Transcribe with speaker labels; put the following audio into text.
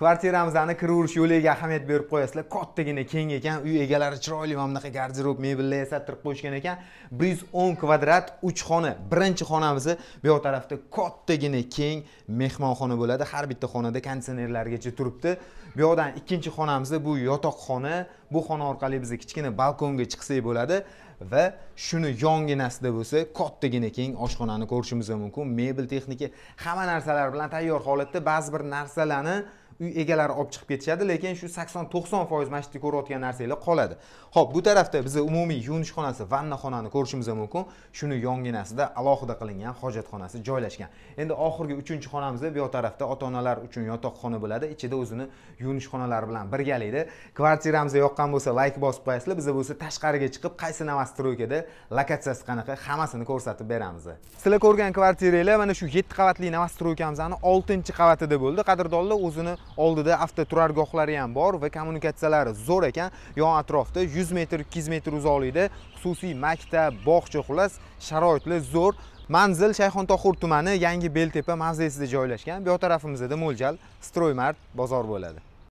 Speaker 1: kvartiramizni kiraverish yo'liga ahamiyat berib qo'yasizlar kattagina keng ekan uy egalari chiroyli mana bunaqa garderob mebellar yasattirib qo'yishgan ekan bir yuz o'n kvadrat uch xona birinchi xonamiz bu yoq tarafda kattagina keng mehmonxona bo'ladi har bitta xonada konditsionerlargacha turibdi bu yoqdan ikkinchi xonamiz bu yotoqxona bu xona orqali biz kichkina balkonga chiqsak bo'ladi va shuni yonginasida bo'lsa kattagina keng oshxonani ko'rishimiz mumkin mebel texnika hamma narsalar bilan tayyor holatda ba'zi bir narsalarni uy egalari olib chiqib ketishadi lekin shu sakson to'qson foiz mana shu yerda ko'rayotgan narsangiz qoladi ho'p bu tarafda biza umumiy yuvinish xonasi vanna xonani ko'rishimiz mumkin shuni yonginasida alohida qilingan hojatxonasi joylashgan endi oxirgi uchinchi xonamizda bu tarafda ota onalar uchun yotoqxona bo'ladi ichida o'zini yuvinish xonalari bilan birgalikda kvartiramizga yoqqan bo'lsa layk bosib qo'yasizlar biza bo'lsa tashqariga chiqib qaysi novostroykada lokatsiyasi qanaqa hammasini ko'rsatib beramiz sizlar ko'rgan kvartiranglar mana shu yetti qavatli novostroykamizni oltinchi qavatida bo'ldi qadrdonlar o'zini oldida avtoturargohlari ham bor va kommunikatsiyalari zo'r ekan yon atrofda 100 metr 200 metr uzoqlikda xususiy maktab bog'cha xullas sharoitli zo'r manzil shayxontohur tumani yangi beltepa mavzesida joylashgan bu tarafimizda mo'ljal stroymart bozor bo'ladi